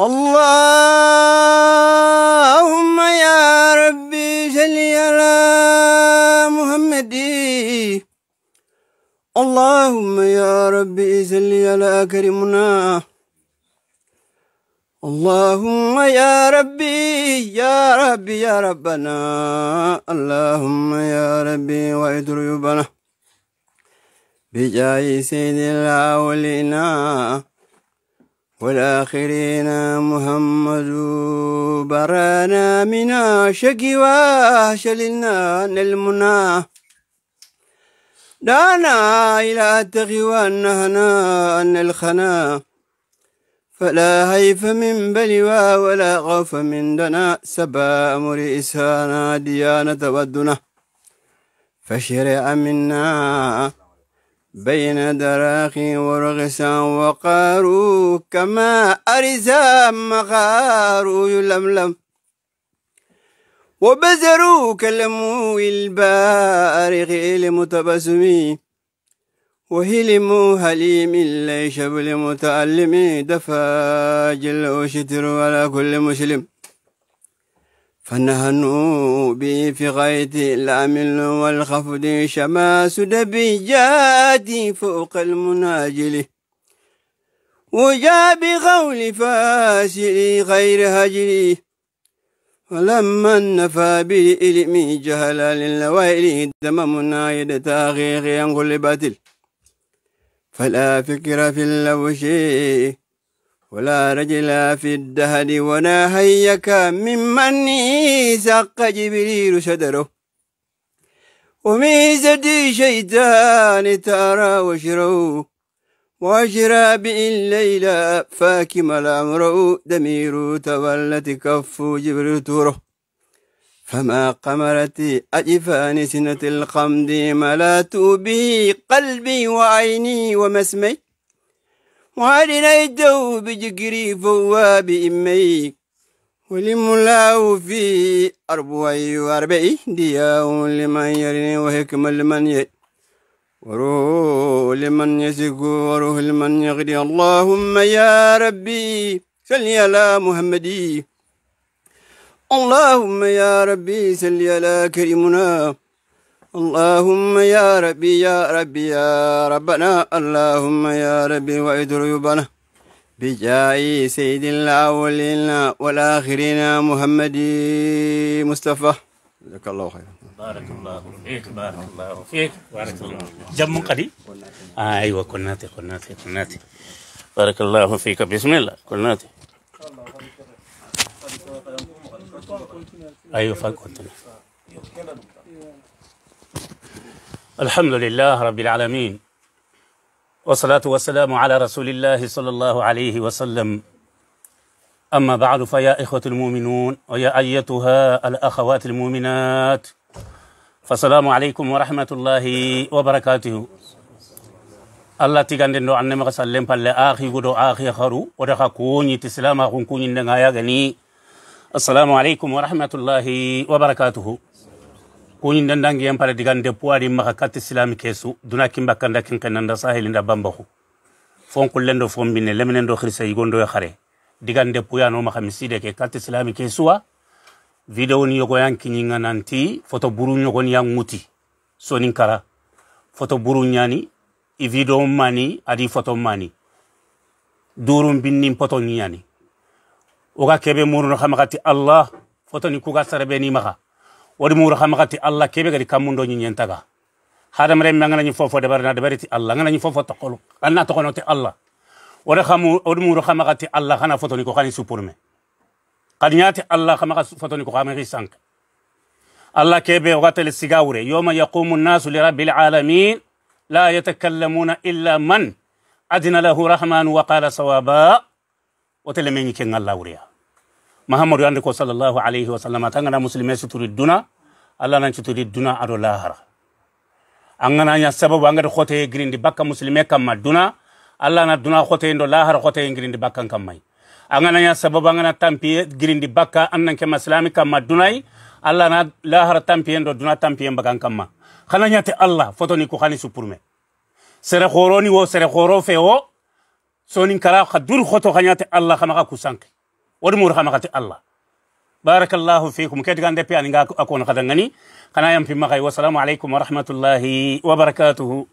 اللهم يا ربي صل على محمد اللهم يا ربي صل على كريمنا اللهم يا ربي يا ربي يا ربنا اللهم يا ربي واعد ريوبنا بجاه سيد الأولين والآخرين محمد برانا من عشق وشللنا المنى دعنا إلى التقي وأنهنا أن الخنا فلا هيف من بلوى ولا غوف من دنا سبا أمر إسانا ديانة ودنا فشرع منا بين دراخي ورغسا وقارو كما أرزا مغارو يلملم وبزروا كلموا البارغ المتبسم وهلموا هليم شبل متعلمي دفاج الأشتر على كل مسلم فنهنو بي في غيث الأمل والخفض شماس دبي جاتي فوق المناجل وجا بقول فاسري غير هجري ولما النفى بالإلم جهلا للويل دم يد تاغيغ ينقل باتل فلا فكر في اللوشي ولا رجل في الدهر ولا هيك ممن سق جبريل صدره وميزة شيطان ترى وشره وشرى بإن ليلى فاكم الأمر دمير تولت كف جبريل توره فما قمرت أجفان سنة القمد ملات به قلبي وعيني ومسمي يدو بجكري فواب إمي ولملاو في أربوي وأربعي دياء لمن يرني وحكمة لمن يرني وروه لمن يسق وروه لمن يغري اللهم يا ربي يا على محمدي اللهم يا ربي يا على كريمنا اللهم يا ربي يا ربي يا ربنا اللهم يا ربي وعد ريوبنا بجاي سيد الأولين والآخرين محمد مصطفى جزاك الله خيرا بارك الله فيك بارك الله فيك بارك الله جم قدي أيوة كناتي كناتي كناتي بارك الله فيك بسم الله كناتي أيوة فاكنتنا الحمد لله رب العالمين والصلاة والسلام على رسول الله صلى الله عليه وسلم أما بعد فيا إخوة المؤمنون ويا أيتها الأخوات المؤمنات فالسلام عليكم ورحمة الله وبركاته الله تيغاندين دو ما سلم فالي آخي قدو آخي خرو ودخا كوني تسلاما كوني نغايا السلام عليكم ورحمة الله وبركاته kuñi dandangi yen para digande puwari maxa kati silami kesu duna kimba kanda kinkenanda sahelinda bambaxu fonkullendo fombine leminendo xirisa yigondoyo xare digande puyano maxa miside ke kati silami kesuwa video ni yogoyan kiñinga nanti foto buru ñogoni ya ŋuti sonin kara foto buru ñani i video mani adi foto mani durun binnin poto ñani woga kebe muruno xamaxati allah fotoni kuga sarabeni maxa wadi mura khamagati allah kebe gadi kamundo nyi nyentaga hadam rem ngana nyi fofo debar na debariti allah ngana nyi fofo tokolo anna tokono te allah wadi khamu wadi mura khamagati allah khana foto ni ko khani supurme qad nyati allah khamaga foto ni ko khamaga sank allah kebe watel sigawre yoma yaqumu nasu li rabbil alamin لا يتكلمون إلا من أذن له رحمن وقال صوابا وتلميني كن الله وريا محمد andi ko sallllahu alayhi wa sallam atangana muslime suturi alla nan cutudi duna ado lahara an ganaña sababu an gati hoteye girindi bakka musilme kamma duna allah na duna hoteye lahara hoteye girindi bakkan kammay an ganaña sababu an gana tampiye girindi bakka an nan kema silami kamma dunayi allah na lahara tampiyen duna tampiyen bakan kamma hanañate allah fotoni ku hani suppurme sere horoni wo sere horo fe wo sonin kara ha dur hoto hañate allah hamaha kusanke wodi mur allah بارك الله فيكم كيت غاندي بي انغا اكون خدنغني خنا يم في مخاي والسلام عليكم ورحمه الله وبركاته